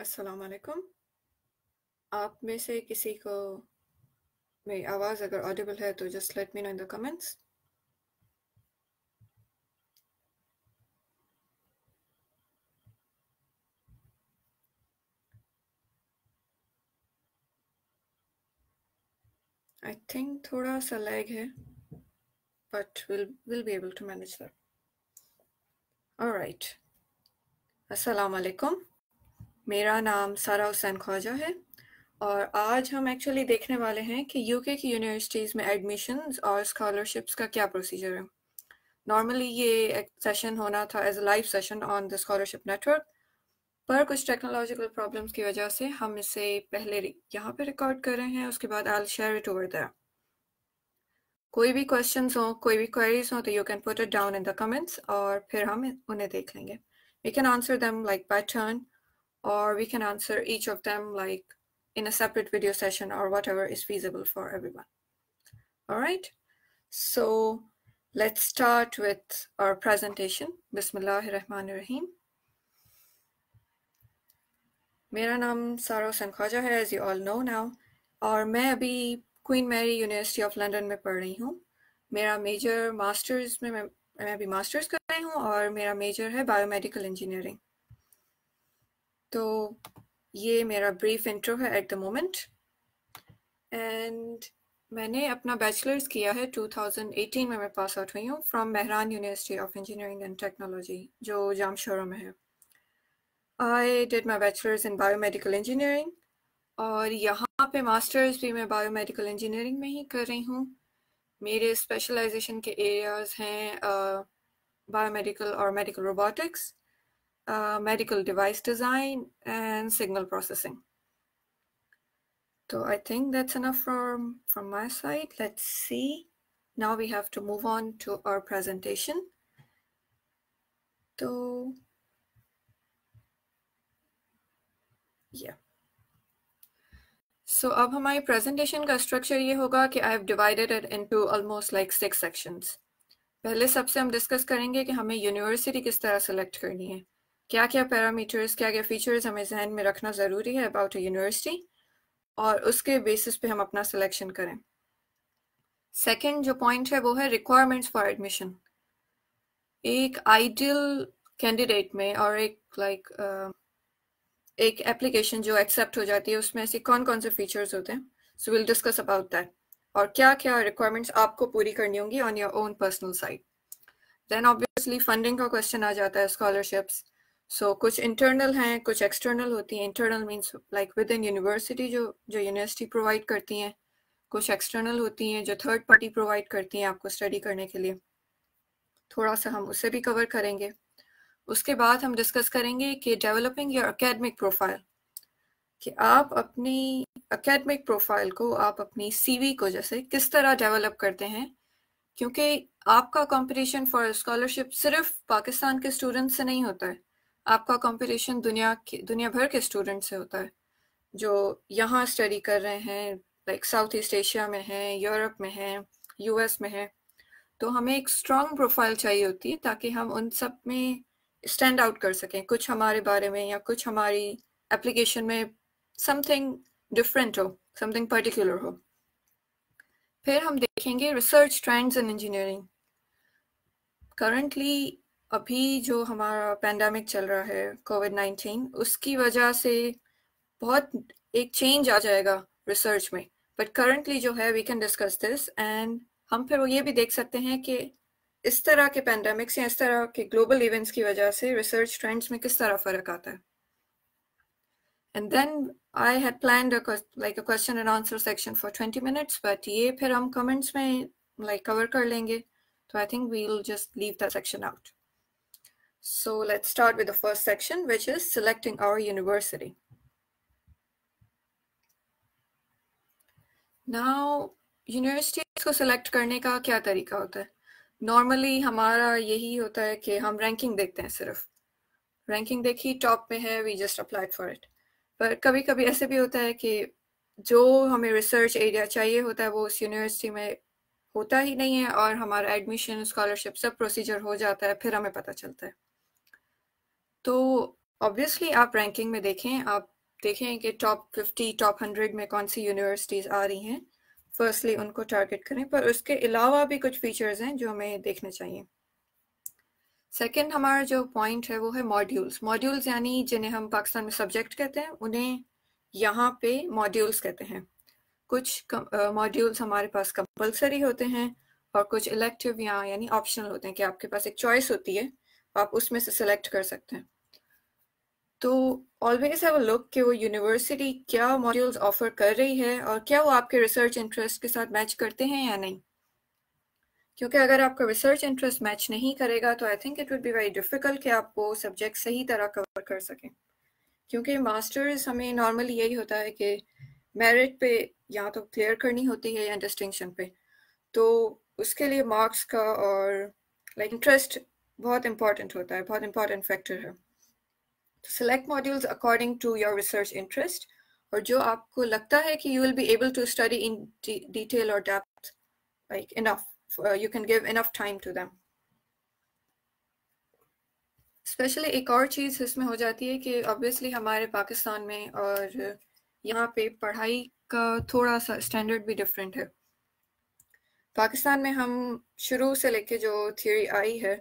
अस्सलाम वालेकुम आप में से किसी को मेरी आवाज़ अगर ऑडिबल है तो just let me know in the comments I think थोड़ा सा लैग है but will will be able to manage that alright अस्सलाम वालेकुम मेरा नाम सारा हुसैन ख्वाजा है और आज हम एक्चुअली देखने वाले हैं कि यूके की यूनिवर्सिटीज़ में एडमिशन्स और स्कॉलरशिप्स का क्या प्रोसीजर है नॉर्मली ये एक सेशन होना था as a live session on the scholarship network पर कुछ टेक्नोलॉजिकल प्रॉब्लम्स की वजह से हम इसे पहले यहाँ पे रिकॉर्ड कर रहे हैं उसके बाद I share it over that कोई भी क्वेश्चन हो कोई भी क्वेरीज हो तो you can put it down in the comments और फिर हम उन्हें देख लेंगे we can answer them like by turn or we can answer each of them like in a separate video session or whatever is feasible for everyone. All right, so let's start with our presentation. Bismillahirrahmanirrahim. Mera naam Saro Sankhaja hai, as you all know now. Aur main abhi Queen Mary University of London mein pad rahi hoon. Mera major master's mein, mein abhi master's kar rahi hoon aur mera major hai biomedical engineering. तो ये मेरा brief intro है at the moment and मैंने अपना bachelors किया है 2018 में मैं पास आउट हुई हूँ from Mehran university of engineering and technology जो जामशोरा में है I did my bachelors in biomedical engineering और यहाँ पे मास्टर्स भी मैं बायोमेडिकल इंजीनियरिंग में ही कर रही हूँ मेरे स्पेशलाइजेशन के एरियाज हैं बायोमेडिकल uh, और medical robotics Uh, medical device design and signal processing. So I think that's enough from, from my side. Let's see. Now we have to move on to our presentation. So, yeah. So now my presentation structure ye hoga ki I have divided it into almost like six sections. First, we will discuss how we select university. select karni hai. क्या क्या parameters क्या क्या features हमें जहन में रखना ज़रूरी है अबाउट अ यूनिवर्सिटी और उसके बेसिस पे हम अपना सिलेक्शन करें सेकंड जो पॉइंट है वो है रिक्वायरमेंट्स फॉर एडमिशन एक आइडियल कैंडिडेट में और एक लाइक like, uh, एक एप्लीकेशन जो एक्सेप्ट हो जाती है उसमें ऐसी कौन कौन से फीचर्स होते हैं so will discuss about that और क्या क्या रिक्वायरमेंट्स आपको पूरी करनी होंगी on your own personal side then obviously funding का क्वेश्चन आ जाता है स्कॉलरशिप्स सो so, कुछ इंटरनल हैं कुछ एक्सटर्नल होती हैं internal means like within university जो जो यूनिवर्सिटी प्रोवाइड करती हैं कुछ एक्सटर्नल होती हैं जो थर्ड पार्टी प्रोवाइड करती हैं आपको स्टडी करने के लिए थोड़ा सा हम उसे भी कवर करेंगे उसके बाद हम डिस्कस करेंगे कि डेवलपिंग योर अकेडमिक प्रोफाइल कि आप अपनी अकेडमिक प्रोफाइल को आप अपनी सी को जैसे किस तरह डेवलप करते हैं क्योंकि आपका कंपटीशन फॉर स्कॉलरशिप सिर्फ पाकिस्तान के स्टूडेंट से नहीं होता है आपका कंपटीशन दुनिया के दुनिया भर के स्टूडेंट से होता है जो यहाँ स्टडी कर रहे हैं लाइक साउथ ईस्ट एशिया में है यूरोप में है यूएस में है तो हमें एक स्ट्रॉन्ग प्रोफाइल चाहिए होती है ताकि हम उन सब में स्टैंड आउट कर सकें कुछ हमारे बारे में या कुछ हमारी एप्लीकेशन में समथिंग डिफरेंट हो समथिंग पर्टिकुलर हो फिर हम देखेंगे research trends in engineering currently अभी जो हमारा पैंडमिक चल रहा है कोविड नाइन्टीन उसकी वजह से बहुत एक चेंज आ जाएगा रिसर्च में बट करंटली जो है we can discuss this and हम फिर वो ये भी देख सकते हैं कि इस तरह के पैंडमिक्स या इस तरह के ग्लोबल इवेंट्स की वजह से रिसर्च ट्रेंड्स में किस तरह फ़र्क आता है And then I had planned a like a question and answer section for 20 minutes, but ये फिर हम comments में like cover कर लेंगे, तो I think we'll just leave that section out. So let's start with the first section, which is selecting our university. Now, universities को select करने का क्या तरीका होता है नॉर्मली हमारा यही होता है कि हम रैंकिंग देखते हैं सिर्फ रैंकिंग देखी टॉप पे है we just applied for it पर कभी कभी ऐसे भी होता है कि जो हमें रिसर्च एरिया चाहिए होता है वो उस यूनिवर्सिटी में होता ही नहीं है और हमारा एडमिशन स्कॉलरशिप सब प्रोसीजर हो जाता है फिर हमें पता चलता है तो ऑब्वियसली आप रैंकिंग में देखें आप देखें कि टॉप फिफ्टी टॉप हंड्रेड में कौन सी यूनिवर्सिटीज़ आ रही हैं फर्स्टली उनको टारगेट करें पर उसके अलावा भी कुछ फीचर्स हैं जो हमें देखने चाहिए सेकेंड हमारा जो पॉइंट है वो है मॉड्यूल्स मॉड्यूल्स यानी जिन्हें हम पाकिस्तान में सब्जेक्ट कहते हैं उन्हें यहाँ पे मॉड्यूल्स कहते हैं कुछ मॉड्यूल्स uh, हमारे पास कंपलसरी होते हैं और कुछ इलेक्टिव यहाँ यानी ऑप्शनल होते हैं कि आपके पास एक चॉइस होती है आप उसमें से सिलेक्ट कर सकते हैं तो ऑलवेज हैव अ लुक कि वो यूनिवर्सिटी क्या मॉड्यूल्स ऑफर कर रही है और क्या वो आपके रिसर्च इंटरेस्ट के साथ मैच करते हैं या नहीं क्योंकि अगर आपका रिसर्च इंटरेस्ट मैच नहीं करेगा तो I think it would be very difficult कि आप वो सब्जेक्ट सही तरह कवर कर सकें क्योंकि मास्टर्स हमें नॉर्मली यही होता है कि मेरिट पे या तो क्लियर करनी होती है या डिस्टिंक्शन पे तो उसके लिए मार्क्स का और लाइक like, इंटरेस्ट बहुत इंपॉर्टेंट होता है बहुत इम्पॉर्टेंट फैक्टर है to select modules according to your research interest or jo aapko lagta hai ki you will be able to study in de detail or depth like enough for, uh, you can give enough time to them specially एक और चीज़ इसमें हो जाती है कि obviously हमारे पाकिस्तान में और यहाँ पे पढ़ाई का थोड़ा सा स्टैंडर्ड भी डिफरेंट है पाकिस्तान में हम शुरू से लेके जो थ्योरी आई है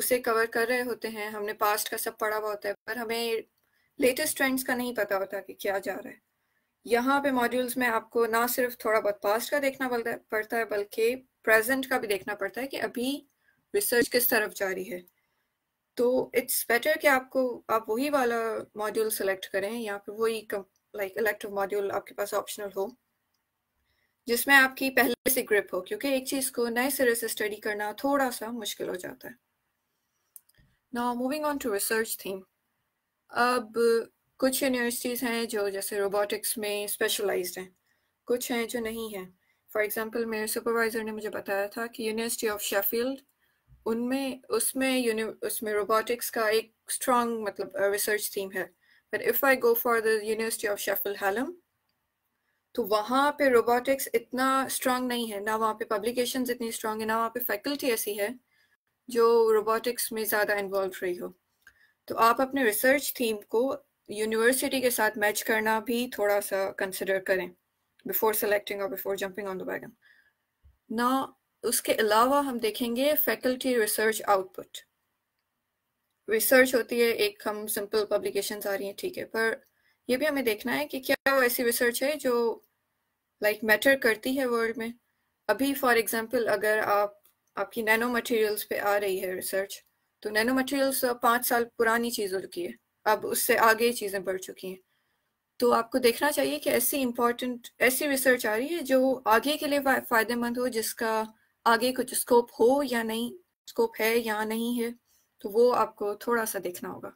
उसे कवर कर रहे होते हैं हमने पास्ट का सब पढ़ा हुआ होता है पर हमें लेटेस्ट ट्रेंड्स का नहीं पता होता कि क्या जा रहा है यहाँ पे मॉड्यूल्स में आपको ना सिर्फ थोड़ा बहुत पास्ट का देखना पड़ता है बल्कि प्रेजेंट का भी देखना पड़ता है कि अभी रिसर्च किस तरफ जारी है तो इट्स बेटर कि आपको आप वही वाला मॉड्यूल सेलेक्ट करें या फिर वही लाइक इलेक्टिव मॉड्यूल आपके पास ऑप्शनल हो जिसमें आपकी पहले से ग्रिप हो क्योंकि एक चीज़ को नए सिरे से स्टडी करना थोड़ा सा मुश्किल हो जाता है now moving on to research theme अब कुछ यूनिवर्सिटीज़ हैं जो जैसे रोबोटिक्स में स्पेशलाइज्ड हैं कुछ हैं जो नहीं हैं फॉर एग्ज़ाम्पल मेरे सुपरवाइज़र ने मुझे बताया था कि यूनिवर्सिटी ऑफ शेफील्ड उनमें उसमें उसमें रोबोटिक्स का एक स्ट्रॉन्ग मतलब रिसर्च uh, थीम है but if I go for the university of Sheffield Hallam तो वहाँ पे रोबोटिक्स इतना स्ट्रांग नहीं है ना वहाँ पे पब्लिकेशंस इतनी स्ट्रांग है ना वहाँ पे फैकल्टी ऐसी है जो रोबोटिक्स में ज़्यादा इन्वॉल्व रही हो तो आप अपने रिसर्च थीम को यूनिवर्सिटी के साथ मैच करना भी थोड़ा सा कंसिडर करें बिफोर सेलेक्टिंग और before jumping on the wagon ना उसके अलावा हम देखेंगे फैकल्टी रिसर्च आउटपुट रिसर्च होती है एक हम सिंपल पब्लिकेशंस आ रही हैं ठीक है पर ये भी हमें देखना है कि क्या वो ऐसी रिसर्च है जो लाइक like, मैटर करती है वर्ल्ड में अभी फॉर एग्जांपल अगर आप आपकी नैनो मटेरियल्स पे आ रही है रिसर्च तो नैनो मटेरियल्स पाँच साल पुरानी चीज़ों की है अब उससे आगे चीज़ें बढ़ चुकी हैं तो आपको देखना चाहिए कि ऐसी इम्पोर्टेंट ऐसी रिसर्च आ रही है जो आगे के लिए फ़ायदेमंद हो जिसका आगे कुछ स्कोप हो या नहीं स्कोप है या नहीं है तो वो आपको थोड़ा सा देखना होगा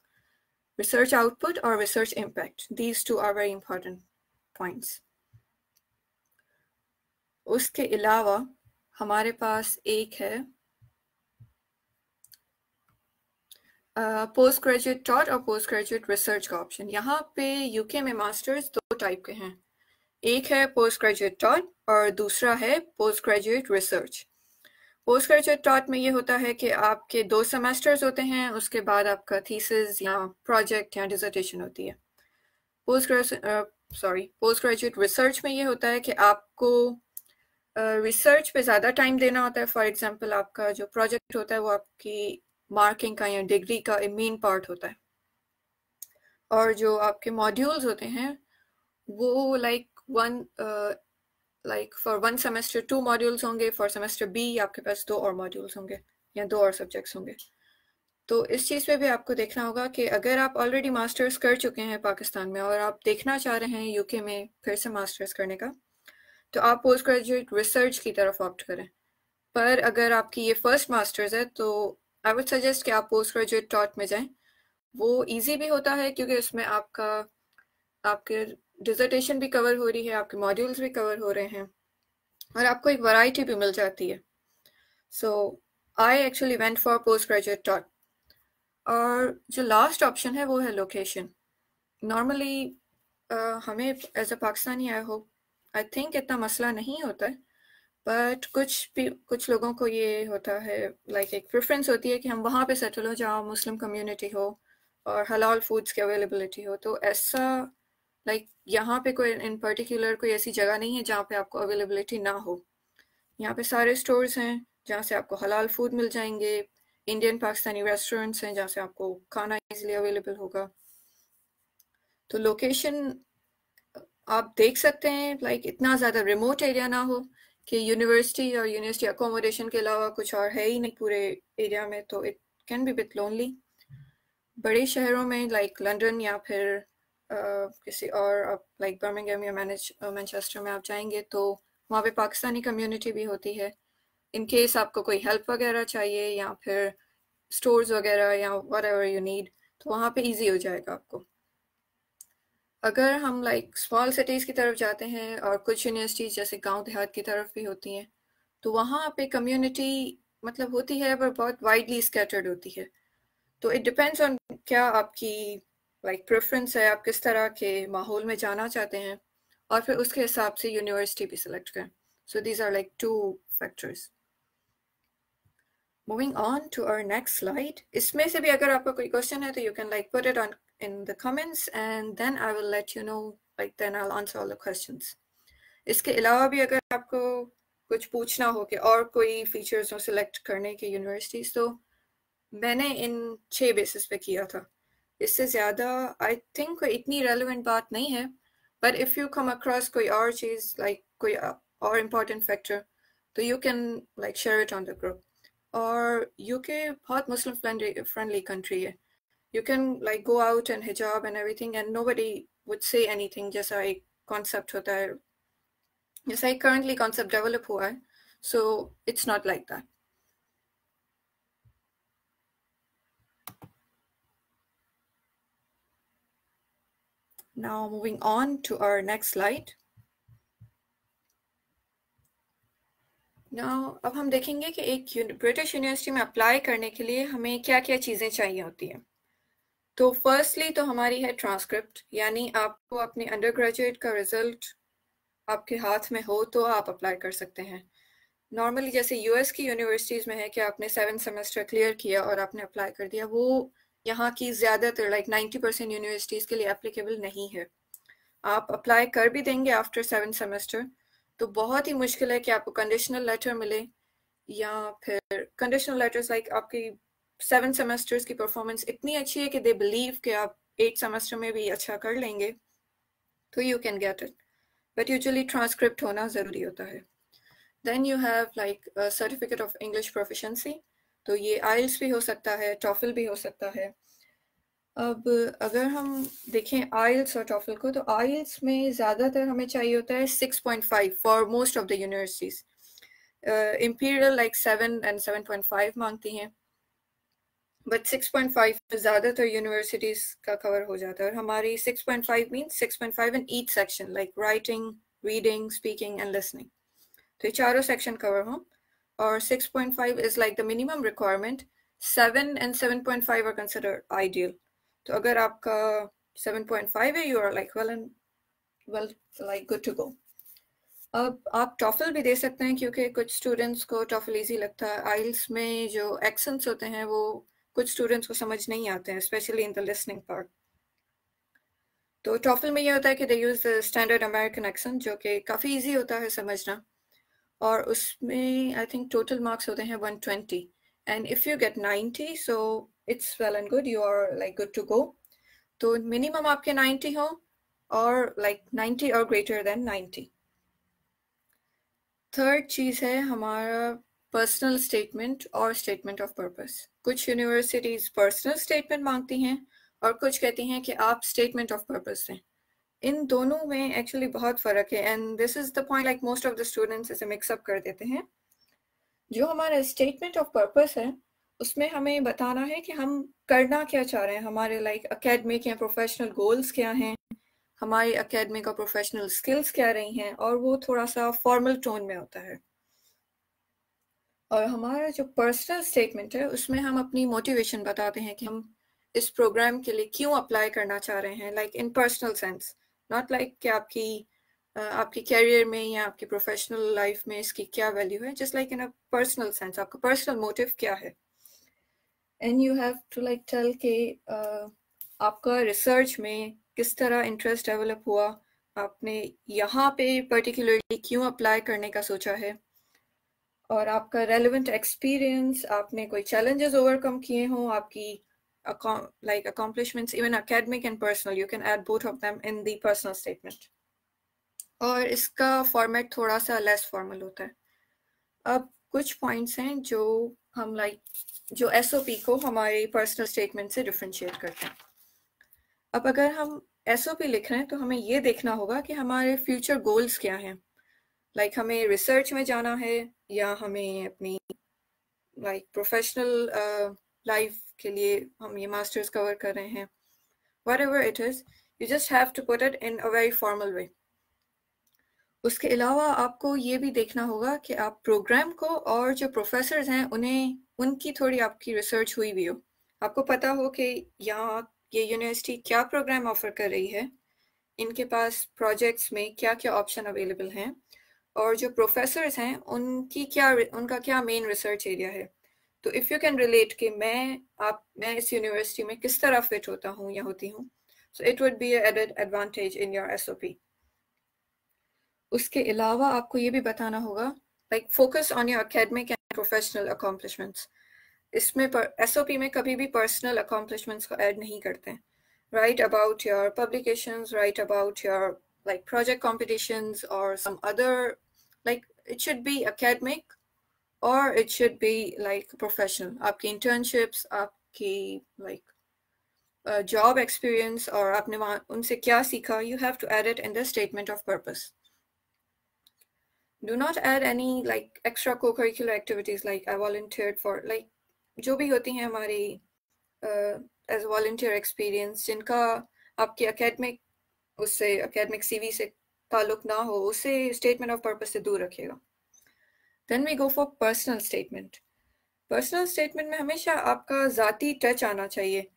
रिसर्च आउटपुट और research impact these two are very important points उसके अलावा हमारे पास एक है पोस्ट ग्रेजुएट टॉट और पोस्ट ग्रेजुएट रिसर्च का ऑप्शन यहाँ पे यूके में मास्टर्स दो टाइप के हैं एक है पोस्ट ग्रेजुएट टॉट और दूसरा है post graduate research post graduate taught में ये होता है कि आपके दो सेमेस्टर्स होते हैं उसके बाद आपका थीसिस या प्रोजेक्ट या डिजर्टेशन होती है post graduate sorry post graduate research में ये होता है कि आपको रिसर्च पे ज़्यादा टाइम देना होता है फॉर एग्जांपल आपका जो प्रोजेक्ट होता है वो आपकी मार्किंग का या डिग्री का मेन पार्ट होता है और जो आपके मॉड्यूल्स होते हैं वो like one like for one semester two modules होंगे फॉर सेमेस्टर बी आपके पास दो और मॉड्यूल्स होंगे या दो और सब्जेक्ट्स होंगे तो इस चीज़ पे भी आपको देखना होगा कि अगर आप ऑलरेडी मास्टर्स कर चुके हैं पाकिस्तान में और आप देखना चाह रहे हैं यूके में फिर से मास्टर्स करने का तो आप पोस्ट ग्रेजुएट रिसर्च की तरफ ऑप्ट करें पर अगर आपकी ये फर्स्ट मास्टर्स है तो आई वुड सजेस्ट कि आप पोस्ट ग्रेजुएट टॉट में जाएं वो इजी भी होता है क्योंकि उसमें आपका आपके डिजर्टेशन भी कवर हो रही है आपके मॉड्यूल्स भी कवर हो रहे हैं और आपको एक वैरायटी भी मिल जाती है so I actually went for post graduate taught और जो लास्ट ऑप्शन है वो है लोकेशन नॉर्मली uh, हमें as a Pakistani I hope I think इतना मसला नहीं होता है बट कुछ भी कुछ लोगों को ये होता है लाइक like एक प्रेफरेंस होती है कि हम वहाँ पे सेटल हो जहाँ मुस्लिम कम्युनिटी हो और हलाल फूड्स की अवेलेबिलिटी हो तो ऐसा लाइक like, यहाँ पे कोई इन पर्टिकुलर कोई ऐसी जगह नहीं है जहाँ पे आपको अवेलेबिलिटी ना हो यहाँ पे सारे स्टोर्स हैं जहाँ से आपको हलाल फूड मिल जाएंगे इंडियन पाकिस्तानी रेस्टोरेंट्स हैं जहाँ से आपको खाना इजीली अवेलेबल होगा तो लोकेशन आप देख सकते हैं लाइक like, इतना ज़्यादा रिमोट एरिया ना हो कि यूनिवर्सिटी और यूनिवर्सिटी अकोमोडेशन के अलावा कुछ और है ही नहीं पूरे एरिया में तो it can be bit lonely बड़े शहरों में लाइक like लंदन या फिर uh, किसी और आप लाइक बर्मिंगम या मैनचेस्टर में आप जाएंगे तो वहाँ पे पाकिस्तानी कम्युनिटी भी होती है इन केस आपको कोई हेल्प वगैरह चाहिए या फिर स्टोर्स वगैरह या वट एवर यू नीड तो वहाँ पे इजी हो जाएगा आपको अगर हम लाइक स्मॉल सिटीज़ की तरफ जाते हैं और कुछ यूनिवर्सिटीज़ जैसे गांव देहात की तरफ भी होती हैं तो वहाँ पे कम्युनिटी मतलब होती है पर बहुत वाइडली स्कैटर्ड होती है तो इट डिपेंड्स ऑन क्या आपकी लाइक प्रेफरेंस है आप किस तरह के माहौल में जाना चाहते हैं और फिर उसके हिसाब से यूनिवर्सिटी भी सिलेक्ट करें so these are like two factors moving on to our next slide इसमें से भी अगर आपका कोई क्वेश्चन है तो you can like put it on in the comments and then I will let you know like then I'll answer all the questions. इसके अलावा भी अगर आपको कुछ पूछना हो कि और कोई फीचर्स हो सिलेक्ट करने की यूनिवर्सिटीज तो मैंने इन छः बेसिस पे किया था इससे ज़्यादा आई थिंक कोई इतनी रेलिवेंट बात नहीं है but if you come across कोई और चीज़ लाइक like, कोई और इम्पोर्टेंट फैक्टर तो you can like share it on the group और यूके बहुत मुस्लिम फ्रेंडली फ्रेंडली कंट्री है you can like go out and hijab and everything and nobody would say anything Just like concept with है जैसा एक currently concept develop हुआ है so it's not like that Now moving on to our next slide. Now अब हम देखेंगे कि एक ब्रिटिश यूनिवर्सिटी में अप्लाई करने के लिए हमें क्या क्या चीज़ें चाहिए होती हैं तो फर्स्टली तो हमारी है ट्रांसक्रिप्ट यानी आपको अपने अंडर ग्रेजुएट का रिजल्ट आपके हाथ में हो तो आप अप्लाई कर सकते हैं नॉर्मली जैसे यूएस की यूनिवर्सिटीज़ में है कि आपने सेवन सेमेस्टर क्लियर किया और आपने अप्लाई कर दिया वो यहाँ की ज़्यादातर लाइक नाइन्टी परसेंट यूनिवर्सिटीज़ के लिए एप्लीकेबल नहीं है आप अप्लाई कर भी देंगे आफ्टर सेवन सेमेस्टर तो बहुत ही मुश्किल है कि आपको कंडीशनल लेटर मिले या फिर कंडीशनल लेटर्स लाइक आपकी सेवन सेमेस्टर्स की परफॉर्मेंस इतनी अच्छी है कि दे बिलीव कि आप एट सेमेस्टर में भी अच्छा कर लेंगे तो you can get it but usually transcript होना ज़रूरी होता है then you have like certificate of English proficiency तो ये आइल्स भी हो सकता है टॉफिल भी हो सकता है अब अगर हम देखें आइल्स और टॉफिल को तो आइल्स में ज़्यादातर हमें चाहिए होता है 6.5 for most of the universities Imperial like seven and seven point five मांगती हैं बट 6.5 ज़्यादातर यूनिवर्सिटीज़ का कवर हो जाता है और हमारी 6.5 point five mean six point five in each section like writing reading speaking and listening तो ये चारों सेक्शन कवर हों और 6.5 point five is like the minimum requirement seven and seven point five are considered ideal तो अगर आपका seven point five है you are like well and well like good to go अब आप टॉफल भी दे सकते हैं क्योंकि कुछ स्टूडेंट्स को टॉफल ईजी लगता है आइल्स में जो एक्सेंट्स होते हैं वो कुछ स्टूडेंट्स को समझ नहीं आते हैं specially in the listening part तो टॉफिल में ये होता है कि they use the standard American accent जो कि काफ़ी इजी होता है समझना और उसमें आई थिंक टोटल मार्क्स होते हैं one twenty and if you get ninety so it's well and good you are like good to go तो मिनिमम आपके नाइन्टी हो और लाइक नाइन्टी और ग्रेटर देन नाइन्टी थर्ड चीज़ है हमारा पर्सनल स्टेटमेंट और स्टेटमेंट ऑफ पर्पस कुछ यूनिवर्सिटीज पर्सनल स्टेटमेंट मांगती हैं और कुछ कहती हैं कि आप स्टेटमेंट ऑफ पर्पस दें इन दोनों में एक्चुअली बहुत फ़र्क है and this is the point like most of the students इसे मिक्सअप कर देते हैं जो हमारा स्टेटमेंट ऑफ पर्पस है उसमें हमें बताना है कि हम करना क्या चाह रहे हैं हमारे लाइक अकेडमिक या प्रोफेशनल गोल्स क्या हैं हमारी अकेडमिक और प्रोफेशनल स्किल्स क्या रही हैं और वो थोड़ा सा फॉर्मल टोन में होता है और हमारा जो पर्सनल स्टेटमेंट है उसमें हम अपनी मोटिवेशन बताते हैं कि हम इस प्रोग्राम के लिए क्यों अप्लाई करना चाह रहे हैं like in personal sense not like कि आपकी आपके कैरियर में या आपकी प्रोफेशनल लाइफ में इसकी क्या वैल्यू है just like in a personal sense आपका पर्सनल मोटिव क्या है and you have to like tell के आपका रिसर्च में किस तरह इंटरेस्ट डेवलप हुआ आपने यहाँ पे पर्टिकुलरली क्यों अप्लाई करने का सोचा है और आपका रेलिवेंट एक्सपीरियंस आपने कोई चैलेंजेस ओवरकम किए हों आपकी like accomplishments even academic and personal you can add both of them in the personal statement और इसका फॉर्मेट थोड़ा सा लेस फॉर्मल होता है अब कुछ पॉइंट्स हैं जो हम लाइक like, जो एसओपी को हमारे पर्सनल स्टेटमेंट से डिफ्रेंशिएट करते हैं अब अगर हम एसओपी लिख रहे हैं तो हमें ये देखना होगा कि हमारे फ्यूचर गोल्स क्या हैं लाइक like, हमें रिसर्च में जाना है या हमें अपनी लाइक प्रोफेशनल लाइफ के लिए हम ये मास्टर्स कवर कर रहे हैं whatever it is you just have to put it in a very formal way उसके अलावा आपको ये भी देखना होगा कि आप प्रोग्राम को और जो प्रोफेसर हैं उन्हें उनकी थोड़ी आपकी रिसर्च हुई भी हो आपको पता हो कि यहाँ ये यूनिवर्सिटी क्या प्रोग्राम ऑफर कर रही है इनके पास प्रोजेक्ट्स में क्या क्या ऑप्शन अवेलेबल हैं और जो प्रोफेसर हैं उनकी क्या उनका क्या मेन रिसर्च एरिया है तो इफ़ यू कैन रिलेट कि मैं आप मैं इस यूनिवर्सिटी में किस तरह फिट होता हूँ या होती हूँ so it would be added advantage in your S उसके अलावा आपको ये भी बताना होगा like focus on your academic and professional accomplishments इसमें एस ओ पी में कभी भी पर्सनल अकॉम्पलिशमेंट्स को ऐड नहीं करते हैं write about your publication write about your like project competition और some other like it should be academic और it should be like professional आपकी इंटर्नशिप्स आपकी लाइक जॉब एक्सपीरियंस और आपने वहाँ उनसे क्या सीखा you have to add it in the statement of purpose do not add any like extra co curricular activities like I volunteer for like जो भी होती हैं हमारी एज वॉल्टियर एक्सपीरियंस जिनका आपके अकेडमिक उससे अकेडमिक सीवी से ताल्लुक ना हो उसे स्टेटमेंट ऑफ पर्पज से दूर रखेगा then we go for personal statement personal statement में हमेशा आपका ज़ाती टच आना चाहिए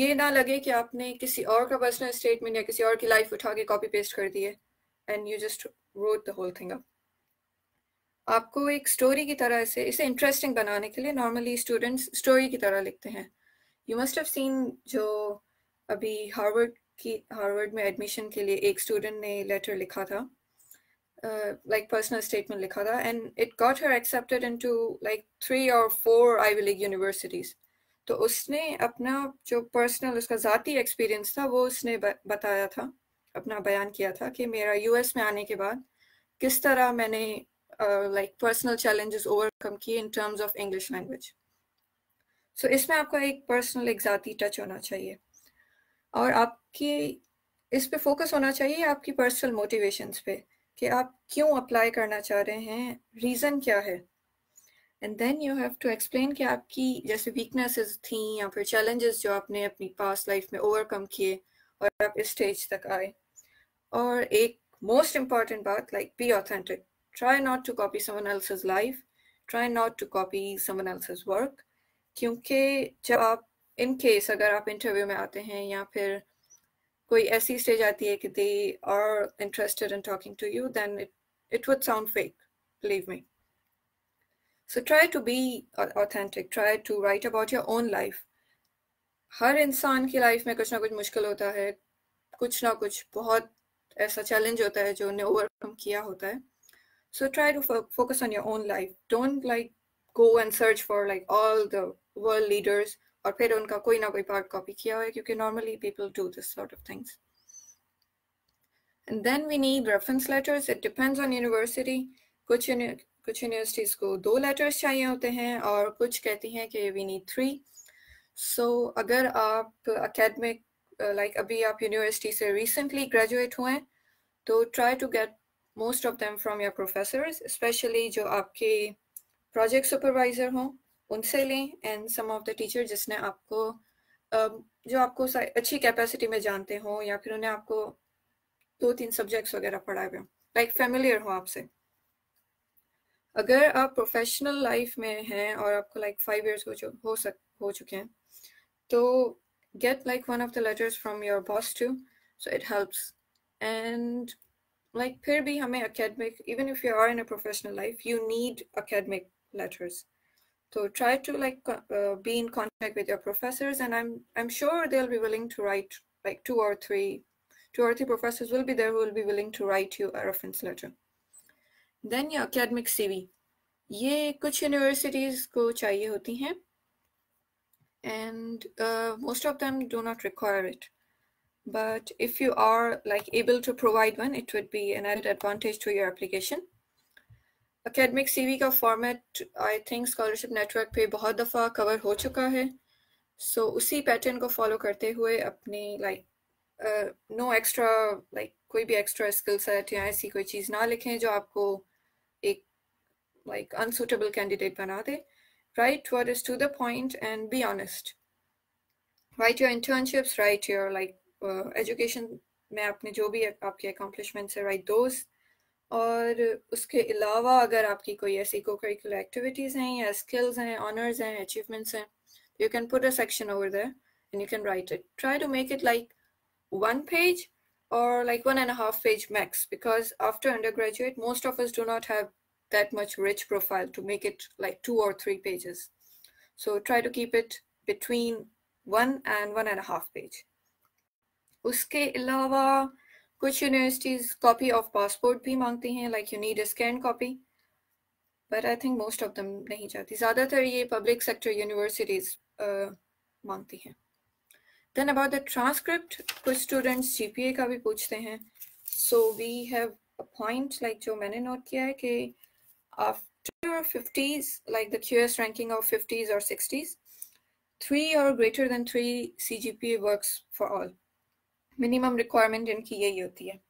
ये ना लगे कि आपने किसी और का पर्सनल स्टेटमेंट या किसी और की लाइफ उठा के कॉपी पेस्ट कर दी है and you just wrote the whole thing आपको एक स्टोरी की तरह से इसे इंटरेस्टिंग बनाने के लिए नॉर्मली स्टूडेंट्स स्टोरी की तरह लिखते हैं यू मस्ट हैव सीन जो अभी हार्वर्ड कि हार्वर्ड में एडमिशन के लिए एक स्टूडेंट ने लेटर लिखा था लाइक पर्सनल स्टेटमेंट लिखा था and it got her accepted into like three और फोर आई विलिग यूनिवर्सिटीज़ तो उसने अपना जो पर्सनल उसका ज़ाती एक्सपीरियंस था वो उसने बताया था अपना बयान किया था कि मेरा यूएस में आने के बाद किस तरह मैंने लाइक पर्सनल चैलेंजेस ओवरकम किए in terms of English language so इसमें आपका एक पर्सनल एक ज़ाती टच होना चाहिए और आपकी इस पे फोकस होना चाहिए आपकी पर्सनल मोटिवेशंस पे कि आप क्यों अप्लाई करना चाह रहे हैं रीज़न क्या है and then you have to explain कि आपकी जैसे वीकनेसेस थी या फिर चैलेंजेस जो आपने अपनी पास लाइफ में ओवरकम किए और आप इस स्टेज तक आए और एक मोस्ट इम्पॉर्टेंट बात like be authentic try not to copy someone else life try not to copy someone else work क्योंकि जब आप इन केस अगर आप इंटरव्यू में आते हैं या फिर कोई ऐसी स्टेज आती है कि they are interested in talking to you then it it would sound fake believe me so try to be authentic try to write about your own life हर इंसान की लाइफ में कुछ ना कुछ मुश्किल होता है कुछ ना कुछ बहुत ऐसा चैलेंज होता है जो उन्हें ओवरकम किया होता है so try to focus on your own life don't like go and search for like all the world leaders और फिर उनका कोई ना कोई पार्ट कॉपी किया हुआ है क्योंकि normally people do this sort of things and then we need reference letters it depends on university कुछ कुछ यूनिवर्सिटीज को दो लेटर्स चाहिए होते हैं और कुछ कहती हैं कि वी नीड थ्री सो अगर आप अकेडमिक लाइक like अभी आप यूनिवर्सिटी से रिसेंटली ग्रेजुएट हुए हैं तो try to get most of them from your professor specially जो आपके प्रोजेक्ट सुपरवाइजर हों उनसे लें and some of the teacher जिसने आपको जो आपको अच्छी कैपेसिटी में जानते हों या फिर उन्हें आपको दो तीन सब्जेक्ट्स वगैरह पढ़ाए हुए लाइक फैमिलियर हो आपसे अगर आप प्रोफेशनल लाइफ में हैं और आपको लाइक फाइव ईयर्स हो चु हो सक हो चुके हैं तो get like one of the letters from your boss too so it helps and like फिर भी हमें academic even if you are in a professional life you need academic letters So try to like uh, be in contact with your professors, and I'm I'm sure they'll be willing to write like two or three, two or three professors will be there who will be willing to write you a reference letter. Then your academic CV. ये कुछ universities को चाहिए होती हैं and uh, most of them do not require it. But if you are like able to provide one, it would be an added advantage to your application. Academic CV का format I think scholarship network पे बहुत दफ़ा cover हो चुका है so so, उसी pattern को follow करते हुए अपनी लाइक नो एक्स्ट्रा लाइक कोई भी एक्स्ट्रा स्किल सेट या ऐसी कोई चीज़ ना लिखें जो आपको एक लाइक अनसूटेबल कैंडिडेट बना दे right what is to the point and be honest right your internships right your like education में आपने जो भी आपके अकम्पलिशमेंट्स है राइट दोस्त और उसके अलावा अगर आपकी कोई ऐसी को करिकुलर एक्टिविटीज़ हैं या स्किल्स हैं ऑनर्स हैं अचीवमेंट्स हैं you can put a section over there and you can write it. Try to make it like one page or like one and a half page max because after undergraduate, most of us do not have that much rich profile to make it like two or three pages. So try to keep it between one and one and a half page. Uske ilawa, कुछ universities copy of passport भी मांगती हैं like you need a scan copy but I think most of them नहीं जाती ज़्यादातर ये public sector universities मांगती हैं देन अबाउट द ट्रांसक्रिप्ट कुछ स्टूडेंट्स जी पी ए का भी पूछते हैं so we have a point like जो मैंने नोट किया है कि after fifties after 50s, ranking of fifties और सिक्सटीज थ्री और greater three three C G P A works for all minimum requirement इनकी यही होती है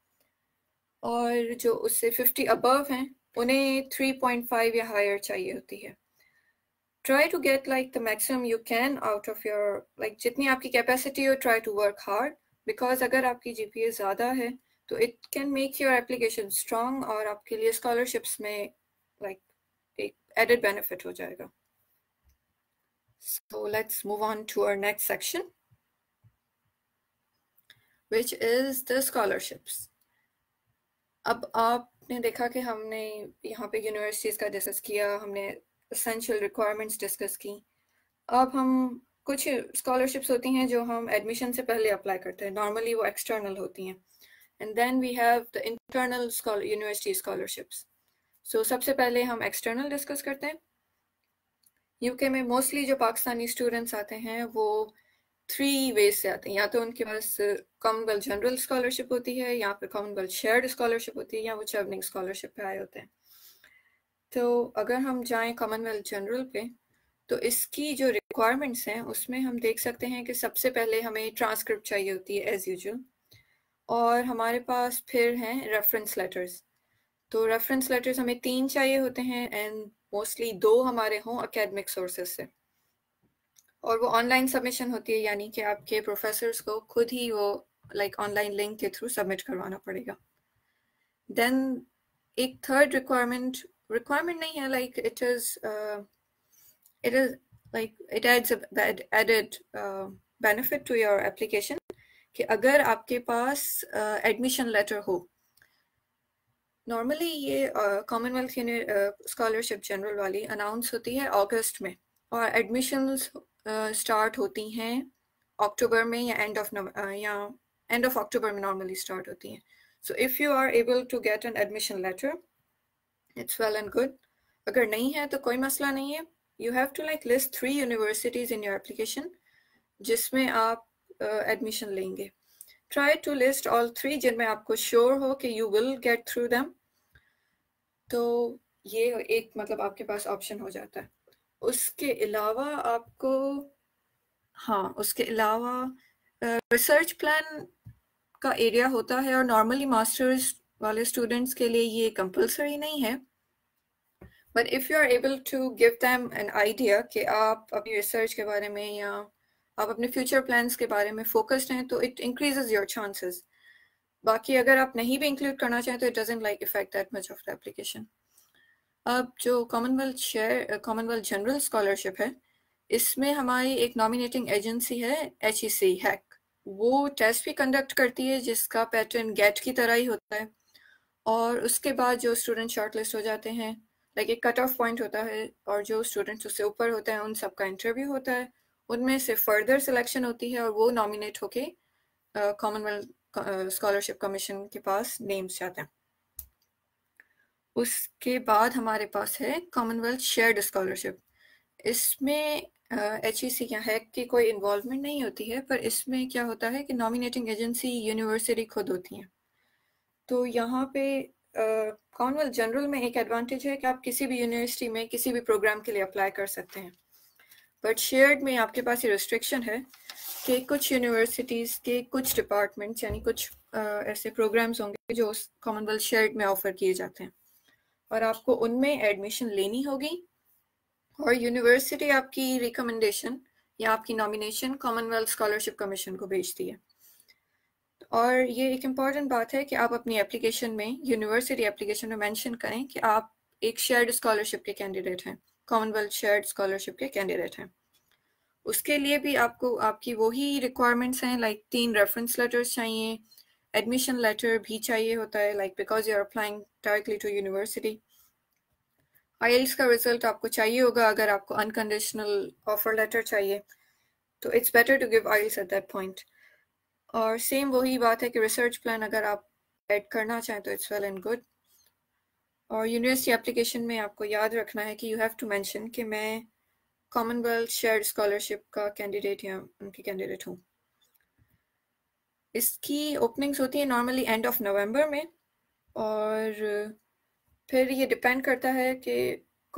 और जो उससे फिफ्टी अबव हैं उन्हें थ्री पॉइंट फाइव या हायर चाहिए होती है try to get like the maximum you can out of your like जितनी आपकी कैपेसिटी हो try to work hard because अगर आपकी जी ज़्यादा है तो it can make your application strong और आपके लिए स्कॉलरशिप्स में लाइक एक एडेड बेनिफिट हो जाएगा So let's move on to our next section. Which is the scholarships अब आपने देखा कि हमने यहाँ पे यूनिवर्सिटीज़ का डिस्कस किया हमने असेंशियल रिक्वायरमेंट्स डिस्कस की अब हम कुछ स्कॉलरशिप्स होती हैं जो हम एडमिशन से पहले अप्लाई करते हैं नॉर्मली वो एक्सटर्नल होती हैं and then we have the internal university scholarships so सबसे पहले हम एक्सटर्नल डिस्कस करते हैं यूके में मोस्टली जो पाकिस्तानी स्टूडेंट्स आते हैं वो थ्री वे से आते हैं या तो उनके पास कॉमनवेल्थ जनरल स्कॉलरशिप होती है या फिर कॉमनवेल्थ शेयर्ड स्कॉलरशिप होती है या वो चर्निंग स्कॉलरशिप पे आए होते हैं तो अगर हम जाएं कॉमनवेल्थ जनरल पे तो इसकी जो रिक्वायरमेंट्स हैं उसमें हम देख सकते हैं कि सबसे पहले हमें ट्रांसक्रिप्ट चाहिए होती है एज़ यूजल और हमारे पास फिर हैं रेफरेंस लेटर्स तो रेफरेंस लेटर्स हमें तीन चाहिए होते हैं एंड मोस्टली दो हमारे हों अकेडमिक सोर्सेज से और वो ऑनलाइन सबमिशन होती है यानी कि आपके प्रोफेसर को खुद ही वो लाइक ऑनलाइन लिंक के थ्रू सबमिट करवाना पड़ेगा देन एक थर्ड रिक्वायरमेंट रिक्वायरमेंट नहीं है like it is it is like it adds added benefit to your application कि अगर आपके पास एडमिशन uh, लेटर हो नॉर्मली ये कॉमनवेल्थ स्कॉलरशिप जनरल वाली अनाउंस होती है अगस्त में और एडमिशन्स स्टार्ट होती हैं अक्टूबर में या एंड ऑफ या एंड ऑफ अक्टूबर में नॉर्मली स्टार्ट होती हैं so if you are able to get an admission letter it's well and good अगर नहीं है तो कोई मसला नहीं है you have to like list three universities in your application जिसमें आप एडमिशन uh, लेंगे try to list all three जिनमें आपको श्योर हो कि you will get through them तो ये एक मतलब आपके पास ऑप्शन हो जाता है उसके अलावा आपको हाँ उसके अलावा रिसर्च प्लान का एरिया होता है और नॉर्मली मास्टर्स वाले स्टूडेंट्स के लिए ये कंपलसरी नहीं है but if you are able to give them an idea कि आप अपनी रिसर्च के बारे में या आप अपने फ्यूचर प्लान्स के बारे में फोकस्ड हैं तो इट इंक्रीजेज योर चांसेस बाकी अगर आप नहीं भी इंक्लूड करना चाहें तो it doesn't like effect that much of the application अब जो commonwealth share commonwealth general scholarship है इसमें हमारी एक नॉमिनेटिंग एजेंसी है एच ई सी हैक वो टेस्ट भी कंडक्ट करती है जिसका पैटर्न गेट की तरह ही होता है और उसके बाद जो स्टूडेंट शॉर्टलिस्ट हो जाते हैं लाइक एक कट ऑफ पॉइंट होता है और जो स्टूडेंट्स उससे ऊपर होते हैं उन सबका इंटरव्यू होता है उनमें से फर्दर सिलेक्शन होती है और वो नॉमिनेट होके कॉमनवेल्थ स्कॉलरशिप कमीशन के पास नेम्स जाते हैं उसके बाद हमारे पास है कॉमनवेल्थ शेयर्ड स्कॉलरशिप इसमें एच ई सी क्या है कि कोई इन्वॉल्वमेंट नहीं होती है पर इसमें क्या होता है कि नॉमिनेटिंग एजेंसी यूनिवर्सिटी खुद होती हैं तो यहाँ पे कॉमनवेल्थ uh, जनरल में एक एडवांटेज है कि आप किसी भी यूनिवर्सिटी में किसी भी प्रोग्राम के लिए अप्लाई कर सकते हैं बट शेयर्ड में आपके पास ये रिस्ट्रिक्शन है कि कुछ यूनिवर्सिटीज़ के कुछ डिपार्टमेंट्स यानी कुछ uh, ऐसे प्रोग्राम्स होंगे जो कॉमनवेल्थ शेयर्ड में ऑफर किए जाते हैं और आपको उनमें एडमिशन लेनी होगी और यूनिवर्सिटी आपकी रिकमेंडेशन या आपकी नॉमिनेशन कॉमनवेल्थ स्कॉलरशिप कमीशन को भेजती है और ये एक इम्पॉर्टेंट बात है कि आप अपनी एप्लीकेशन में यूनिवर्सिटी एप्लीकेशन में मेंशन करें कि आप एक शेयर्ड स्कॉलरशिप के कैंडिडेट हैं कॉमनवेल्थ शेयर्ड स्कॉलरशिप के कैंडिडेट हैं उसके लिए भी आपको आपकी वही रिक्वायरमेंट्स हैं लाइक तीन रेफरेंस लेटर्स चाहिए एडमिशन लेटर भी चाहिए होता है like because you are applying directly to university I का रिजल्ट आपको चाहिए होगा अगर आपको अनकंडीशनल ऑफर लेटर चाहिए तो it's better to give IELTS at that point और सेम वही बात है कि रिसर्च प्लान अगर आप एड करना चाहें तो इट्स वेल एंड गुड और यूनिवर्सिटी एप्लीकेशन में आपको याद रखना है कि यू हैव टू मैंशन कि मैं कॉमनवेल्थ शेयर स्कॉलरशिप का कैंडिडेट या उनकी कैंडिडेट हूँ इसकी ओपनिंग्स होती है नॉर्मली एंड ऑफ नवंबर में और फिर ये डिपेंड करता है कि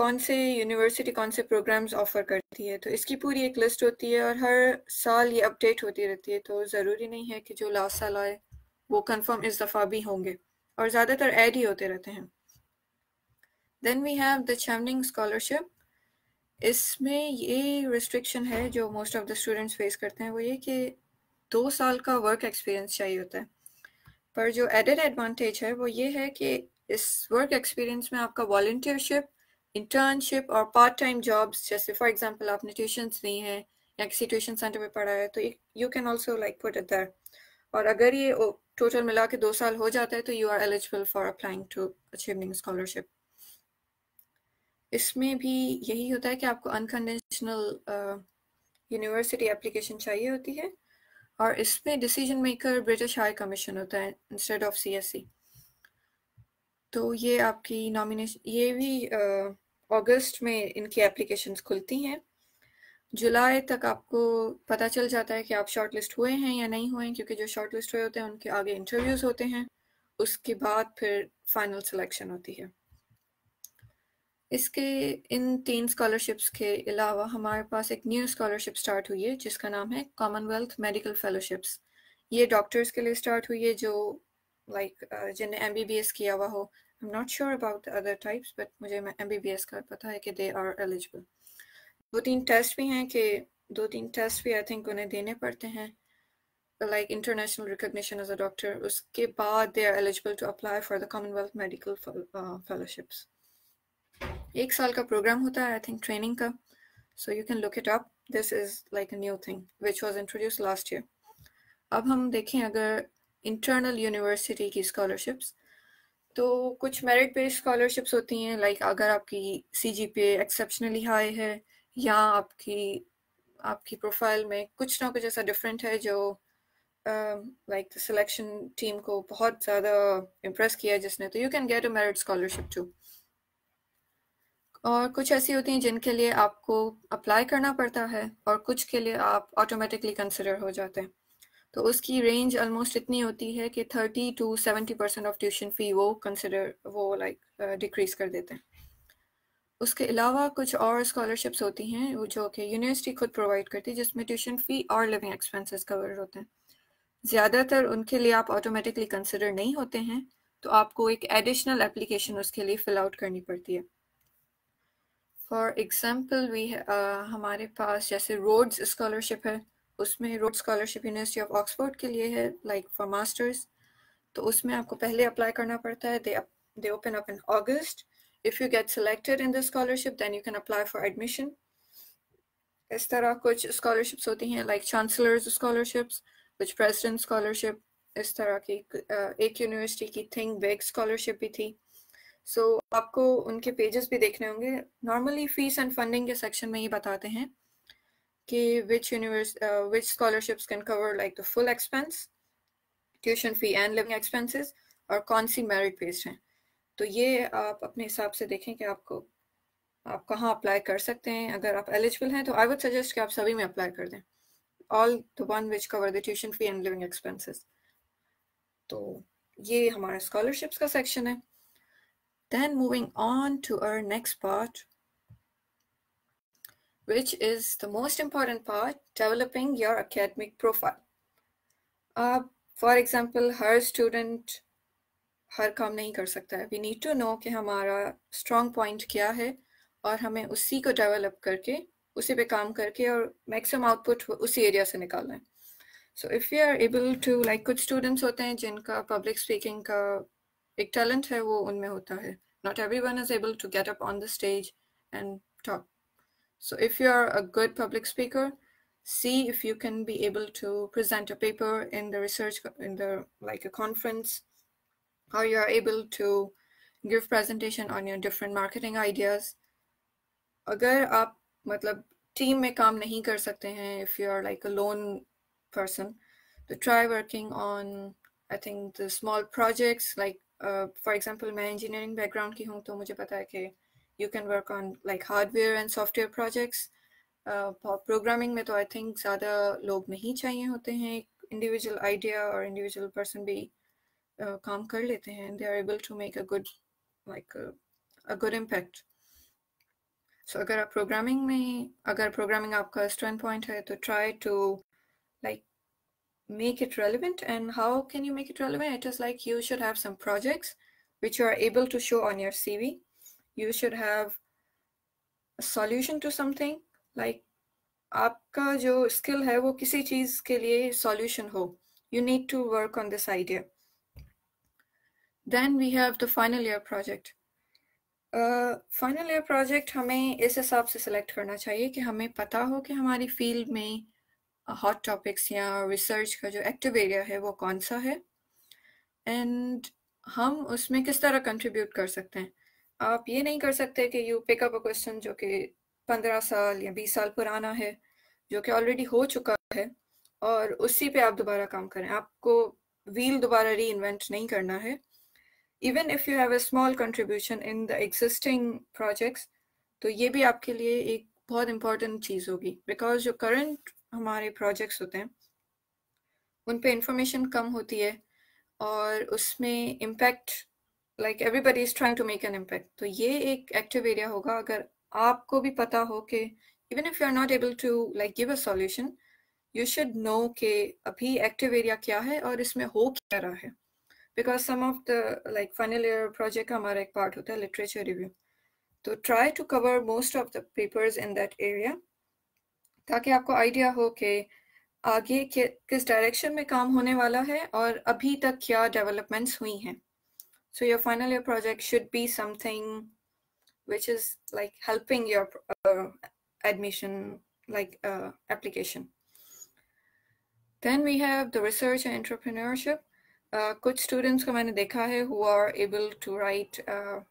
कौन से यूनिवर्सिटी कौन से प्रोग्राम्स ऑफर करती है तो इसकी पूरी एक लिस्ट होती है और हर साल ये अपडेट होती रहती है तो ज़रूरी नहीं है कि जो लास्ट साल आए वो कंफर्म इस दफ़ा भी होंगे और ज़्यादातर ऐड ही होते रहते हैं then we have the Chevening scholarship इसमें ये रिस्ट्रिक्शन है जो most of the students face करते हैं वो ये कि दो साल का वर्क एक्सपीरियंस चाहिए होता है पर जो एडेड एडवांटेज है वो ये है कि इस वर्क एक्सपीरियंस में आपका वॉल्टियरशिप इंटर्नशिप और पार्ट टाइम जॉब्स जैसे फॉर एग्जाम्पल आपने ट्यूशन ली है या किसी ट्यूशन सेंटर में पढ़ा है तो you can also like put it और अगर ये टोटल मिला के दो साल हो जाता है तो you are eligible for applying to Chevening scholarship इसमें भी यही होता है कि आपको अनकंडीशनल यूनिवर्सिटी एप्लीकेशन चाहिए होती है और इसमें decision maker British High Commission होता है इंस्टेड ऑफ सीएससी तो ये आपकी नॉमिनेशन ये भी अगस्त में इनकी एप्लीकेशंस खुलती हैं जुलाई तक आपको पता चल जाता है कि आप शॉर्टलिस्ट हुए हैं या नहीं हुए हैं क्योंकि जो शॉर्टलिस्ट हुए होते हैं उनके आगे इंटरव्यूज़ होते हैं उसके बाद फिर फाइनल सिलेक्शन होती है इसके इन तीन स्कॉलरशिप्स के अलावा हमारे पास एक न्यू स्कॉलरशिप स्टार्ट हुई है जिसका नाम है कॉमनवेल्थ मेडिकल फेलोशिप्स ये डॉक्टर्स के लिए स्टार्ट हुई है जो लाइक जिन्हें एम बी बी एस किया हुआ हो I am not sure about other types but मुझे एम बी बी एस का पता है कि दे आर एलिजिबल दो तीन टेस्ट भी हैं कि दो तीन टेस्ट भी आई थिंक उन्हें देने पड़ते हैं like international recognition as a doctor उसके बाद are eligible to to for the the commonwealth medical fellowships एक साल का प्रोग्राम होता है आई थिंक ट्रेनिंग का so you can look it up this is like a new thing which was introduce last year अब हम देखें अगर इंटरनल यूनिवर्सिटी की स्कॉलरशिप्स तो कुछ मेरिट बेस्ड स्कॉलरशिप्स होती हैं लाइक like अगर आपकी C G P exceptionally high है या आपकी आपकी प्रोफाइल में कुछ ना कुछ ऐसा डिफरेंट है जो लाइक सिलेक्शन टीम को बहुत ज़्यादा इम्प्रेस किया है जिसने तो you can get a merit scholarship too और कुछ ऐसी होती हैं जिनके लिए आपको अप्लाई करना पड़ता है और कुछ के लिए आप ऑटोमेटिकली कंसिडर हो जाते हैं तो उसकी रेंज ऑलमोस्ट इतनी होती है कि thirty to seventy percent of tuition fee वो कंसिडर वो लाइक like, डिक्रीज़ uh, कर देते हैं उसके अलावा कुछ और स्कॉलरशिप्स होती हैं वो जो कि यूनिवर्सिटी खुद प्रोवाइड करती है जिसमें ट्यूशन फ़ी और लिविंग एक्सपेंसेस कवर होते हैं ज़्यादातर उनके लिए आप ऑटोमेटिकली कंसिडर नहीं होते हैं तो आपको एक एडिशनल एप्लीकेशन उसके लिए फिल आउट करनी पड़ती है फॉर एग्ज़ाम्पल वी हमारे पास जैसे रोड्स स्कॉलरशिप है उसमें Rhodes scholarship university of Oxford के लिए है लाइक फॉर मास्टर्स तो उसमें आपको पहले अप्लाई करना पड़ता है they open up in August if you get selected in the scholarship then you can apply for admission इस तरह कुछ स्कॉलरशिप्स होती हैं लाइक चांसलर्स स्कॉलरशिप्स कुछ प्रेसिडेंट स्कॉलरशिप इस तरह की uh, एक यूनिवर्सिटी की थिंक वेग स्कॉलरशिप भी थी सो so, आपको उनके पेजेस भी देखने होंगे नॉर्मली फीस एंड फंडिंग के सेक्शन में ही बताते हैं कि which universe which scholarships can cover like the full expense tuition fee and living expenses और कौन सी मेरिट बेस्ड हैं तो ये आप अपने हिसाब से देखें कि आपको आप कहाँ अप्लाई कर सकते हैं अगर आप एलिजिबल हैं तो आई वुड सजेस्ट कि आप सभी में अप्लाई कर दें all the one which cover the tuition fee and living expenses तो ये हमारा स्कॉलरशिप्स का सेक्शन है Then moving on to our next part, which is the most important part, developing your academic profile. Uh, for example, her student हर काम नहीं कर सकता है वी नीड टू नो कि हमारा स्ट्रॉन्ग पॉइंट क्या है और हमें उसी को डेवलप करके उसी पे काम करके और मैक्सिमम आउटपुट उसी एरिया से निकालना है so if you are able to like कुछ स्टूडेंट्स होते हैं जिनका पब्लिक स्पीकिंग का एक टैलेंट है वो उनमें होता है not everyone is able to get up on the stage and talk so if you are a good public speaker see if you can be able to present a paper in the research in the like a conference How you are able to give presentation on your different marketing ideas अगर आप मतलब team में काम नहीं कर सकते हैं if you are like a lone person तो try working on I think the small projects like for uh, example मैं इंजीनियरिंग बैकग्राउंड की हूँ तो मुझे पता है कि you can work on like hardware and software projects programming में तो आई थिंक ज़्यादा लोग नहीं चाहिए होते हैं इंडिविजुअल आइडिया और इंडिविजुअल पर्सन भी uh, काम कर लेते हैं they are able to make a good like a good impact so अगर आप प्रोग्रामिंग में अगर प्रोग्रामिंग आपका स्ट्रेंथ पॉइंट है तो try to make it relevant and how can you make it relevant it is like you should have some projects which you are able to show on your cv you should have a solution to something like aapka jo skill hai wo kisi cheez ke liye solution ho you need to work on this idea then we have the final year project uh final year project hame is hisab se select karna chahiye ki hame pata ho ki hamari field mein hot topics या research का जो active area है वो कौन सा है and हम उसमें किस तरह कंट्रीब्यूट कर सकते हैं आप ये नहीं कर सकते कि यू पिकअप अ क्वेश्चन जो कि पंद्रह साल या बीस साल पुराना है जो कि ऑलरेडी हो चुका है और उसी पे आप दोबारा काम करें आपको व्हील दोबारा री इन्वेंट नहीं करना है even if you have a small contribution in the existing projects तो ये भी आपके लिए एक बहुत इंपॉर्टेंट चीज़ होगी बिकॉज जो करंट हमारे प्रोजेक्ट्स होते हैं उन पे इंफॉर्मेशन कम होती है और उसमें impact like everybody is trying to make an impact तो ये एक एक्टिव एरिया होगा अगर आपको भी पता हो कि even if you are not able to like give a solution you should know के अभी एक्टिव एरिया क्या है और इसमें हो क्या रहा है because some of the like final year project का हमारा एक पार्ट होता है लिटरेचर रिव्यू तो try to cover most of the papers in that area ताकि आपको आइडिया हो कि आगे किस डायरेक्शन में काम होने वाला है और अभी तक क्या डेवलपमेंट्स हुई हैं so your final your project should be something which is like helping your admission like application then we have the research and entrepreneurship कुछ स्टूडेंट्स को मैंने देखा है who are able to write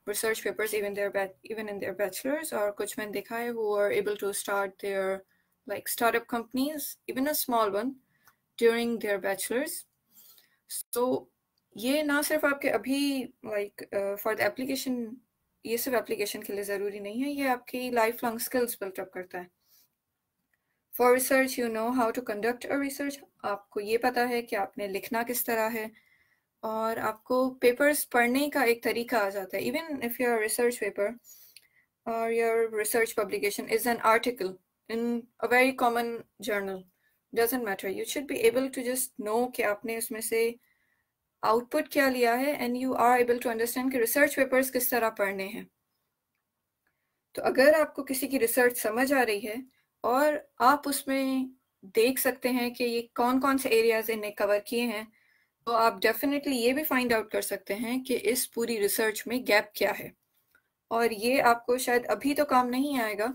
research papers even their even in their bachelors और कुछ मैंने देखा है who are able to start their like startup companies, even a small one, during their bachelor's. So ये ना सिर्फ आपके अभी लाइक फॉर द एप्लीकेशन ये सिर्फ एप्लीकेशन के लिए ज़रूरी नहीं है ये आपकी लाइफ लॉन्ग स्किल्स बिल्टअप करता है for research you know how to conduct a research आपको ये पता है कि आपने लिखना किस तरह है और आपको पेपर्स पढ़ने का एक तरीका आ जाता है even if your research paper और your research publication is an article in a very common journal doesn't matter you should be able to just know ki aapne usme se output kya liya hai and you are able to understand ki research papers kis tarah padhne hain to agar aapko kisi ki research samajh aa rahi hai aur aap usme dekh sakte hain ki ye kaun kaun se areas inne cover kiye hain तो आप definitely ये भी find out कर सकते हैं कि इस पूरी रिसर्च में गैप क्या है और ये आपको शायद अभी तो काम नहीं आएगा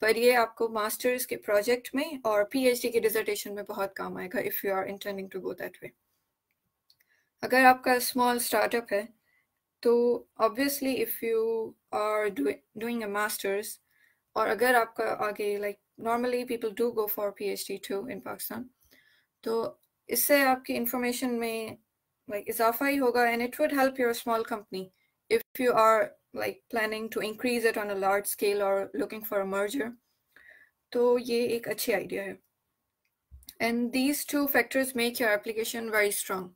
पर ये आपको मास्टर्स के प्रोजेक्ट में और पीएचडी के डिजर्टेशन में बहुत काम आएगा if you are intending to go that way अगर आपका स्मॉल स्टार्टअप है तो obviously if you are doing a masters और अगर आपका आगे like normally people do go for P H D too in Pakistan तो इससे आपकी इंफॉर्मेशन में लाइक like, इजाफा ही होगा and it would help your small company if you are like planning to increase it on a large scale or looking for a merger to ye ek achi idea and these two factors make your application very strong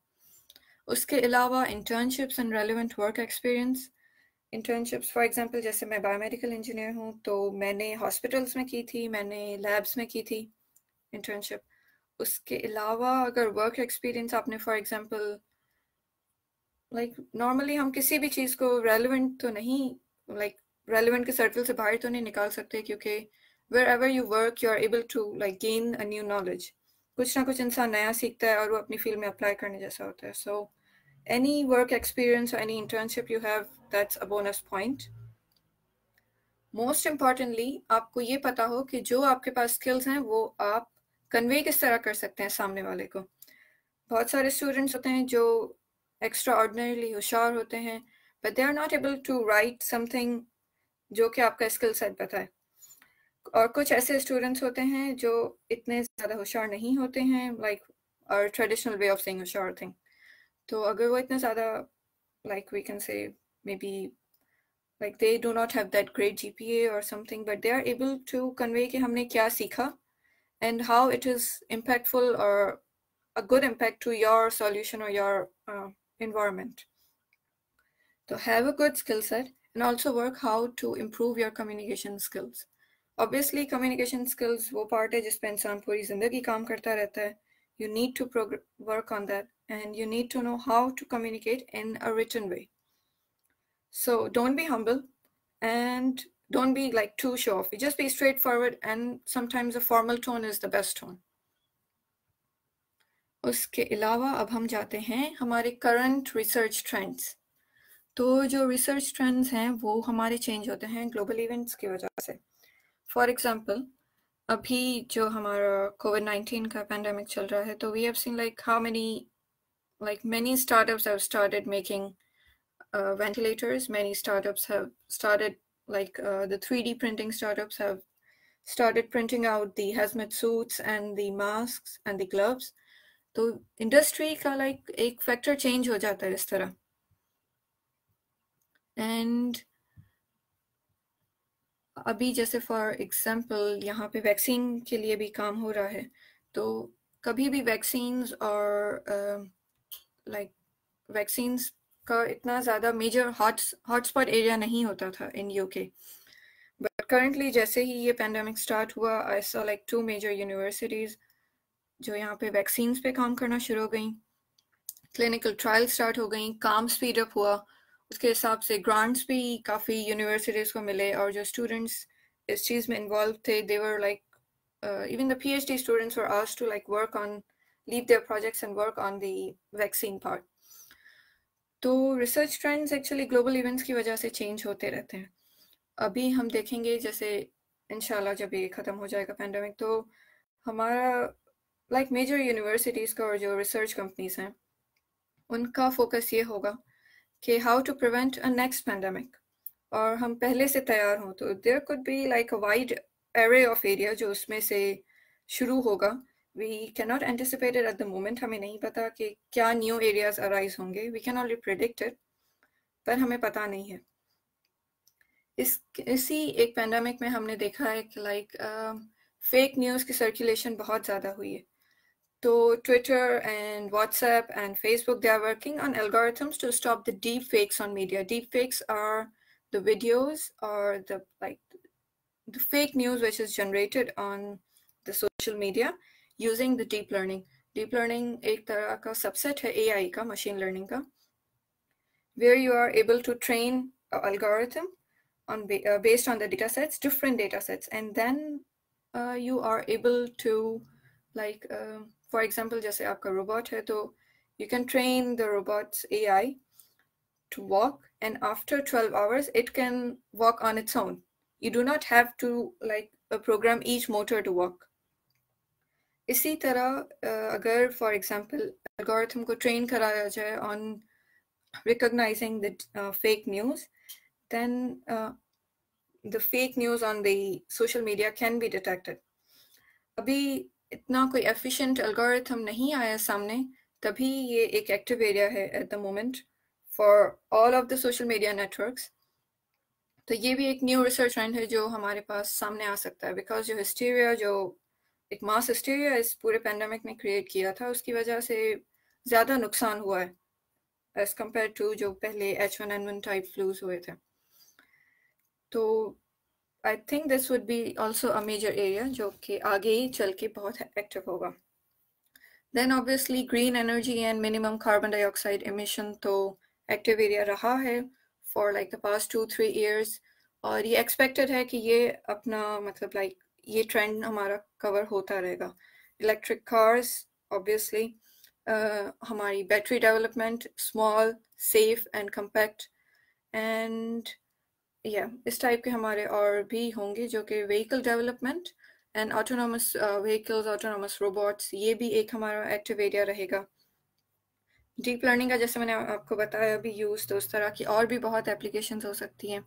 uske ilawa internships and relevant work experience internships for example jaise main biomedical engineer hu to maine hospitals mein ki thi maine labs mein ki thi internship uske ilawa agar work experience aapne for example like like, normally हम किसी भी चीज़ को relevant तो नहीं like relevant के circle से बाहर तो नहीं निकाल सकते क्योंकि wherever you work you are able to like gain a new knowledge कुछ ना कुछ इंसान नया सीखता है और वो अपनी फील्ड में अप्लाई करने जैसा होता है सो एनी वर्क एक्सपीरियंस और any internship you have that's a bonus point most importantly आपको ये पता हो कि जो आपके पास स्किल्स हैं वो आप कन्वे किस तरह कर सकते हैं सामने वाले को बहुत सारे स्टूडेंट्स होते हैं जो एक्स्ट्राऑर्डनरीली होशियार होते हैं but they are not able to write something जो कि आपका स्किल सेट बताए और कुछ ऐसे स्टूडेंट्स होते हैं जो इतने ज़्यादा होशियार नहीं होते हैं लाइक और ट्रेडिशनल वे ऑफ सेइंग होशियार थिंग तो अगर वो इतना ज़्यादा like we can say maybe like they do not have that great G P A और something but they are able to convey कि हमने क्या सीखा and how it is impactful और a good impact to your solution और your environment. So have a good skill set and also work how to improve your communication skills. Obviously, communication skills Wo part है जिस पे इंसान पूरी जिंदगी काम करता You need to work on that and you need to know how to communicate in a written way. So don't be humble and don't be like too show off. Just be straightforward and sometimes a formal tone is the best tone. उसके अलावा अब हम जाते हैं हमारे current research trends तो जो research trends हैं वो हमारे चेंज होते हैं ग्लोबल इवेंट्स की वजह से फॉर एग्जांपल अभी जो हमारा कोविड नाइन्टीन का पैंडमिक चल रहा है तो we have seen like how many like many startups have started making ventilators many startups have started like uh, the 3d printing startups have started printing out the hazmat suits and the masks and the gloves तो industry का like एक factor change हो जाता है इस तरह and अभी जैसे फॉर एग्जांपल यहाँ पे वैक्सीन के लिए भी काम हो रहा है तो कभी भी वैक्सीन और लाइक uh, का इतना ज़्यादा मेजर हॉट हॉटस्पॉट एरिया नहीं होता था इन यूके बट करेंटली जैसे ही ये पैंडमिक स्टार्ट हुआ I saw like two major universities जो यहाँ पे वैक्सीन पे काम करना शुरू हो गई क्लिनिकल ट्रायल स्टार्ट हो गई काम स्पीडअप हुआ उसके हिसाब से ग्रांट्स भी काफ़ी यूनिवर्सिटीज़ को मिले और जो स्टूडेंट्स इस चीज़ में इन्वॉल्व थे they were like even the P H D students were asked to like work on leave their projects and work on the vaccine part तो research trends actually global events की वजह से चेंज होते रहते हैं अभी हम देखेंगे जैसे इनशाला जब ये ख़त्म हो जाएगा पैंडमिक तो हमारा लाइक मेजर यूनिवर्सिटीज़ का और जो रिसर्च कंपनीज हैं उनका फोकस ये होगा कि how to prevent a next pandemic और हम पहले से तैयार हों तो there could be like a wide array of area जो उसमें से शुरू होगा we can not anticipated at the moment हमें नहीं पता कि क्या न्यू एरियाज अराइज होंगे वी कैन ऑनली प्रिडिक्टेड पर हमें पता नहीं है इस इसी एक पेंडेमिक में हमने देखा है कि लाइक फेक न्यूज़ की सर्कुलेशन बहुत ज़्यादा हुई है Though Twitter and WhatsApp and Facebook, they are working on algorithms to stop the deep fakes on media. Deep fakes are the videos or the like the fake news which is generated on the social media using the deep learning. Deep learning एक subset AI machine learning where you are able to train an algorithm on uh, based on the data sets, different data sets, and then uh, you are able to like uh, for example जैसे आपका robot है तो you can train the robots A I to walk and after twelve hours it can walk on its own you do not have to like program each motor to walk इसी तरह अगर for example algorithm को train कराया जाए on recognizing the uh, fake news, then uh, the fake news on the social media can be detected. अभी इतना कोई efficient algorithm नहीं आया सामने तभी ये एक एक्टिव एरिया है at the moment for all of the social media networks तो ये भी एक न्यू रिसर्च ट्रेंड है जो हमारे पास सामने आ सकता है बिकॉज जो हिस्टीरिया जो एक मास हिस्टीरिया इस पूरे पेंडेमिक ने क्रिएट किया था उसकी वजह से ज़्यादा नुकसान हुआ है एज कम्पेयर टू जो पहले H one N one type flus हुए थे तो I think this would be also a major area जो कि आगे ही चल के बहुत एक्टिव होगा then obviously green energy and minimum carbon dioxide emission तो एक्टिव एरिया रहा है for like the past two three years और ये एक्सपेक्टेड है कि ये अपना मतलब लाइक ये ट्रेंड हमारा कवर होता रहेगा इलेक्ट्रिक कार्स ऑब्वियसली हमारी battery development small safe and compact and या इस टाइप के हमारे और भी होंगे जो कि vehicle development and autonomous vehicles autonomous robots ये भी एक हमारा एक्टिव एरिया रहेगा डीप लर्निंग का जैसे मैंने आपको बताया अभी यूज़ तो उस तरह की और भी बहुत एप्लीकेशन हो सकती हैं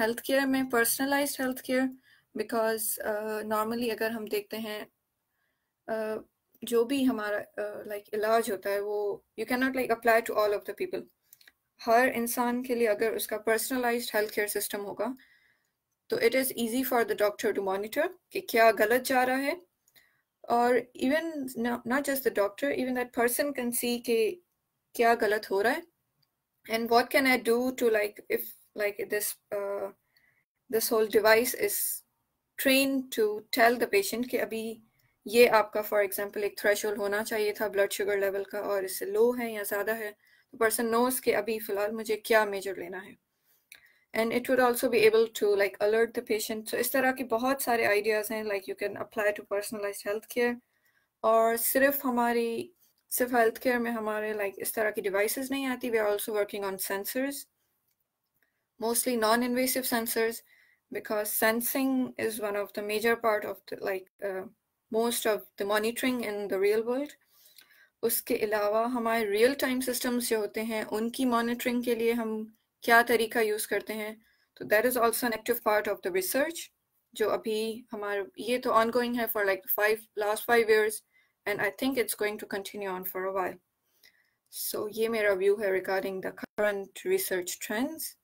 हेल्थ केयर में personalize health care because normally अगर हम देखते हैं uh, जो भी हमारा लाइक uh, like, इलाज होता है वो you can not like apply to all of the people हर इंसान के लिए अगर उसका पर्सनलाइज हेल्थ केयर सिस्टम होगा तो it is easy for the doctor to monitor कि क्या गलत जा रहा है और even not just the doctor even that person can see कि क्या गलत हो रहा है and what can I do to like if like this this whole device is train to tell the patient कि अभी ये आपका फॉर एग्जाम्पल एक थ्रेश होना चाहिए था ब्लड शुगर लेवल का और इससे लो है या ज़्यादा है the person knows कि अभी फिलहाल मुझे क्या मेजर लेना है and it would also be able to like alert the patient so इस तरह के बहुत सारे ideas हैं like you can apply to personalized healthcare और सिर्फ हमारी सिर्फ हेल्थ केयर में हमारे लाइक like, इस तरह की डिवाइसेस नहीं आती we are also working on sensors mostly non invasive sensors because sensing is one of the major part of the, like uh, most of the monitoring in the real world उसके अलावा हमारे real time systems जो होते हैं उनकी monitoring के लिए हम क्या तरीका यूज़ करते हैं तो that is also an active part of the research जो अभी हमारे ये तो ऑन गोइंग है for like five last five years and I think it's going to continue on for a while so ये मेरा व्यू है regarding the current research trends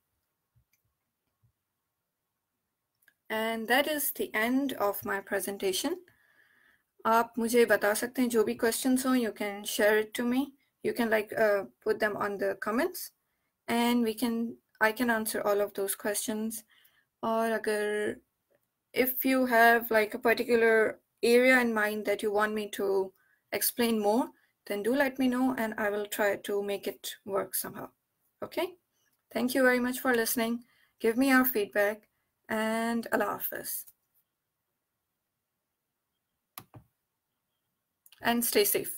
and that is the end of my presentation. You can share it to me. You can like uh, put them on the comments, and we can I can answer all of those questions. Or if you have like a particular area in mind that you want me to explain more, then do let me know and I will try to make it work somehow. Okay? Thank you very much for listening. Give me your feedback and Allah Hafiz. and stay safe.